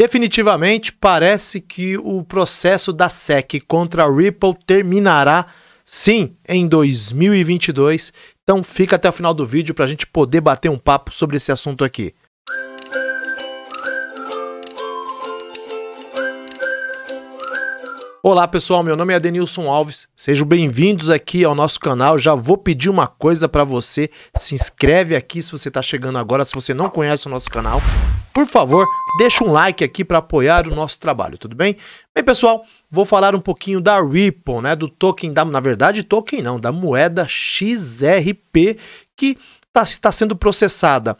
Definitivamente, parece que o processo da SEC contra a Ripple terminará sim em 2022. Então fica até o final do vídeo para a gente poder bater um papo sobre esse assunto aqui. Olá pessoal, meu nome é Denilson Alves, sejam bem-vindos aqui ao nosso canal. Já vou pedir uma coisa para você: se inscreve aqui se você está chegando agora, se você não conhece o nosso canal, por favor, deixa um like aqui para apoiar o nosso trabalho, tudo bem? Bem, pessoal, vou falar um pouquinho da Ripple, né, do token da, na verdade, token não, da moeda XRP que tá, está tá sendo processada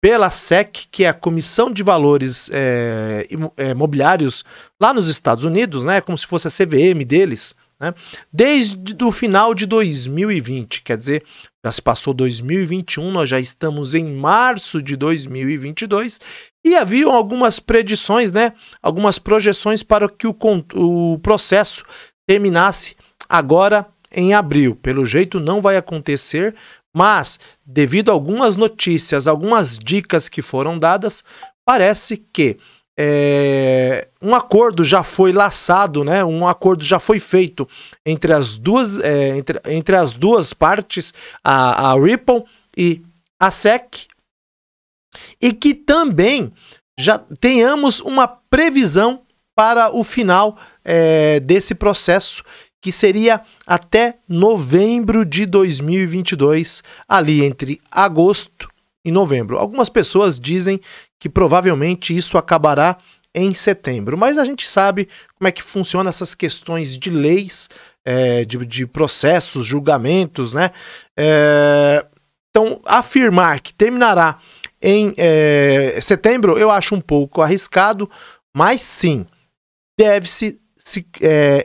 pela SEC, que é a Comissão de Valores é, é, Imobiliários lá nos Estados Unidos, né, como se fosse a CVM deles, né, desde o final de 2020, quer dizer, já se passou 2021, nós já estamos em março de 2022 e haviam algumas predições, né? Algumas projeções para que o, o processo terminasse agora em abril. Pelo jeito não vai acontecer, mas devido a algumas notícias, algumas dicas que foram dadas, parece que é, um acordo já foi laçado, né? Um acordo já foi feito entre as duas, é, entre, entre as duas partes, a, a Ripple e a SEC, e que também já tenhamos uma previsão para o final é, desse processo, que seria até novembro de 2022, ali entre agosto e novembro. Algumas pessoas dizem que provavelmente isso acabará em setembro. Mas a gente sabe como é que funciona essas questões de leis, é, de, de, processos, julgamentos, né? É, então, afirmar que terminará em é, setembro eu acho um pouco arriscado, mas sim, deve-se.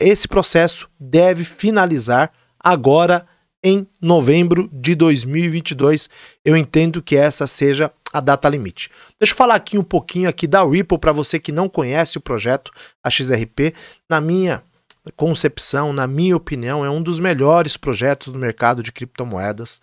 esse processo deve finalizar agora em novembro de 2022. Eu entendo que essa seja a data limite. Deixa eu falar aqui um pouquinho aqui da Ripple para você que não conhece o projeto a XRP. Na minha concepção, na minha opinião, é um dos melhores projetos do mercado de criptomoedas.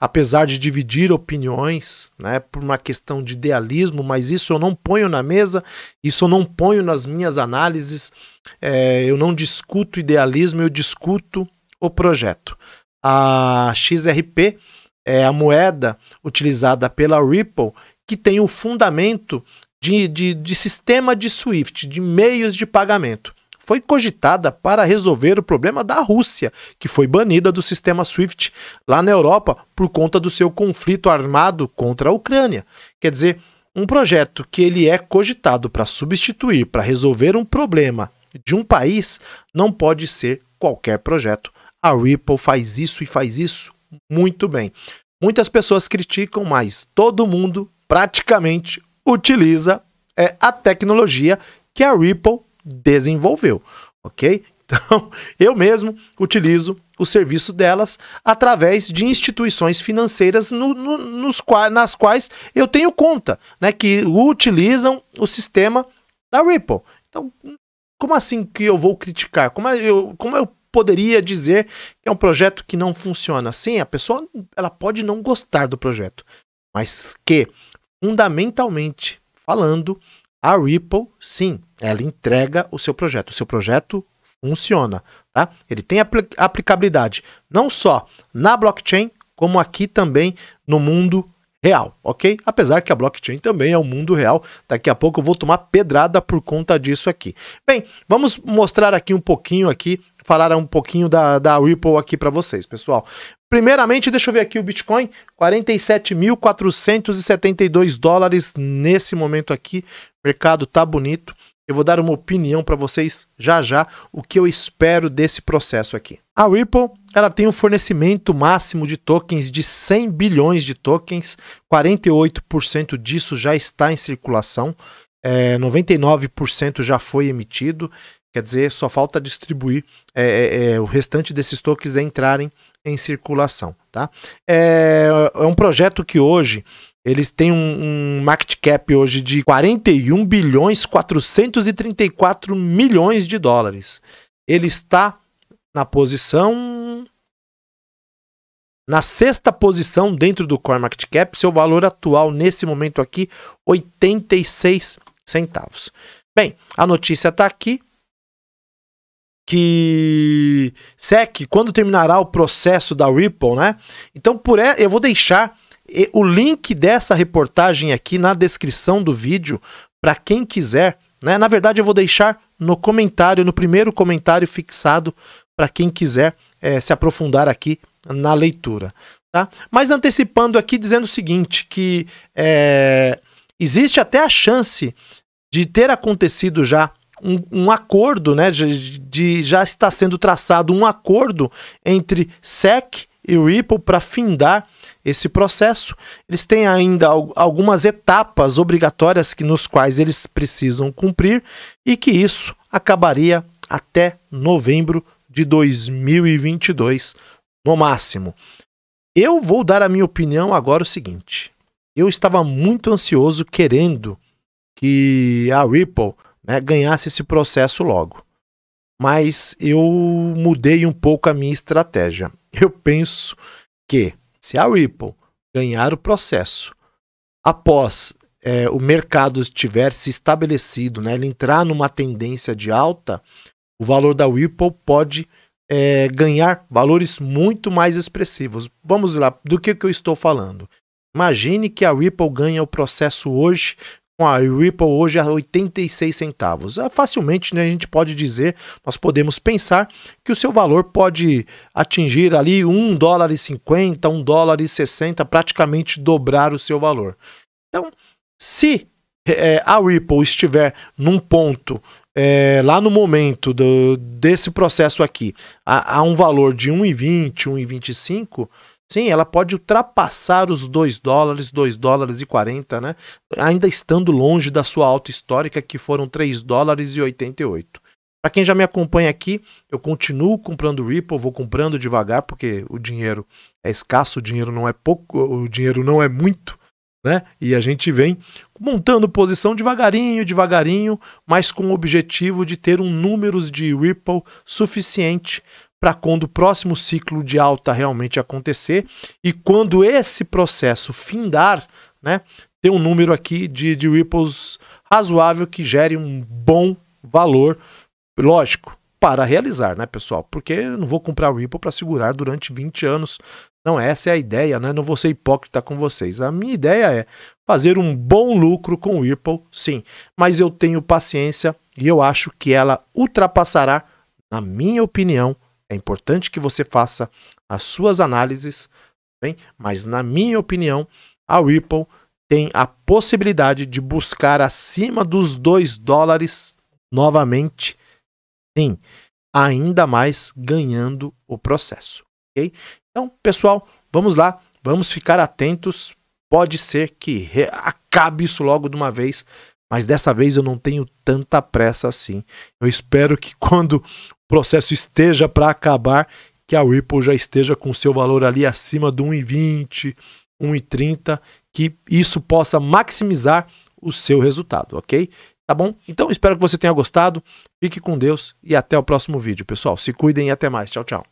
Apesar de dividir opiniões, né, por uma questão de idealismo, mas isso eu não ponho na mesa, isso eu não ponho nas minhas análises, é, eu não discuto idealismo, eu discuto o projeto. A XRP é a moeda utilizada pela Ripple, que tem o fundamento de, de, de sistema de SWIFT, de meios de pagamento. Foi cogitada para resolver o problema da Rússia, que foi banida do sistema SWIFT lá na Europa por conta do seu conflito armado contra a Ucrânia. Quer dizer, um projeto que ele é cogitado para substituir, para resolver um problema de um país, não pode ser qualquer projeto. A Ripple faz isso e faz isso muito bem. Muitas pessoas criticam, mas todo mundo praticamente utiliza é, a tecnologia que a Ripple desenvolveu, ok? Então, eu mesmo utilizo o serviço delas através de instituições financeiras no, no, nos nas quais eu tenho conta, né? Que utilizam o sistema da Ripple. Então, como assim que eu vou criticar? Como eu, como eu poderia dizer que é um projeto que não funciona. Sim, a pessoa ela pode não gostar do projeto, mas que fundamentalmente falando, a Ripple, sim, ela entrega o seu projeto. O seu projeto funciona, tá? Ele tem apl aplicabilidade não só na blockchain, como aqui também no mundo real, ok? Apesar que a blockchain também é um mundo real, daqui a pouco eu vou tomar pedrada por conta disso aqui. Bem, vamos mostrar aqui um pouquinho aqui falar um pouquinho da, da Ripple aqui para vocês, pessoal. Primeiramente, deixa eu ver aqui o Bitcoin, 47.472 dólares nesse momento aqui. O mercado tá bonito. Eu vou dar uma opinião para vocês já já o que eu espero desse processo aqui. A Ripple, ela tem um fornecimento máximo de tokens de 100 bilhões de tokens, 48% disso já está em circulação. É, 99% já foi emitido Quer dizer, só falta distribuir é, é, é o restante desses tokens entrarem em circulação, tá? É, é um projeto que hoje eles têm um, um market cap hoje de 41 bilhões 434 milhões de dólares. Ele está na posição na sexta posição dentro do Core Market Cap, seu valor atual nesse momento aqui 86 centavos. Bem, a notícia está aqui, que SEC, quando terminará o processo da Ripple, né? Então, por é, eu vou deixar eh, o link dessa reportagem aqui na descrição do vídeo para quem quiser, né? Na verdade, eu vou deixar no comentário, no primeiro comentário fixado para quem quiser é, se aprofundar aqui na leitura, tá? Mas antecipando aqui, dizendo o seguinte, que é, existe até a chance de ter acontecido já um, um acordo, né? De, de, já está sendo traçado um acordo entre SEC e Ripple para findar esse processo. Eles têm ainda algumas etapas obrigatórias que, nos quais eles precisam cumprir e que isso acabaria até novembro de 2022, no máximo. Eu vou dar a minha opinião agora o seguinte. Eu estava muito ansioso querendo que a Ripple né, ganhasse esse processo logo. Mas eu mudei um pouco a minha estratégia. Eu penso que se a Ripple ganhar o processo após é, o mercado estiver se estabelecido, né, ele entrar numa tendência de alta, o valor da Ripple pode é, ganhar valores muito mais expressivos. Vamos lá, do que, que eu estou falando? Imagine que a Ripple ganha o processo hoje com a Ripple hoje a 86 centavos. É, facilmente, né, a gente pode dizer, nós podemos pensar que o seu valor pode atingir ali 1 dólar e 50, 1 dólar e 60, praticamente dobrar o seu valor. Então, se é, a Ripple estiver num ponto é, lá no momento do, desse processo aqui a, um valor de 1,20, 1,25, Sim, ela pode ultrapassar os 2 dólares, 2 dólares e 40, né? Ainda estando longe da sua alta histórica, que foram 3 dólares e 88. Para quem já me acompanha aqui, eu continuo comprando Ripple, vou comprando devagar, porque o dinheiro é escasso, o dinheiro não é pouco, o dinheiro não é muito, né? E a gente vem montando posição devagarinho, devagarinho, mas com o objetivo de ter um número de Ripple suficiente para quando o próximo ciclo de alta realmente acontecer e quando esse processo findar, né, ter um número aqui de, de ripples razoável que gere um bom valor, lógico, para realizar, né, pessoal? Porque eu não vou comprar Ripple para segurar durante 20 anos. Não, essa é a ideia, né? Não vou ser hipócrita com vocês. A minha ideia é fazer um bom lucro com o Ripple, sim. Mas eu tenho paciência e eu acho que ela ultrapassará, na minha opinião, é importante que você faça as suas análises, bem? mas na minha opinião, a Ripple tem a possibilidade de buscar acima dos 2 dólares novamente. Sim, ainda mais ganhando o processo, Então, pessoal, vamos lá, vamos ficar atentos. Pode ser que acabe isso logo de uma vez. Mas dessa vez eu não tenho tanta pressa assim. Eu espero que quando o processo esteja para acabar, que a Ripple já esteja com seu valor ali acima de 1,20, 1,30, que isso possa maximizar o seu resultado, ok? Tá bom? Então espero que você tenha gostado. Fique com Deus e até o próximo vídeo, pessoal. Se cuidem e até mais. Tchau, tchau.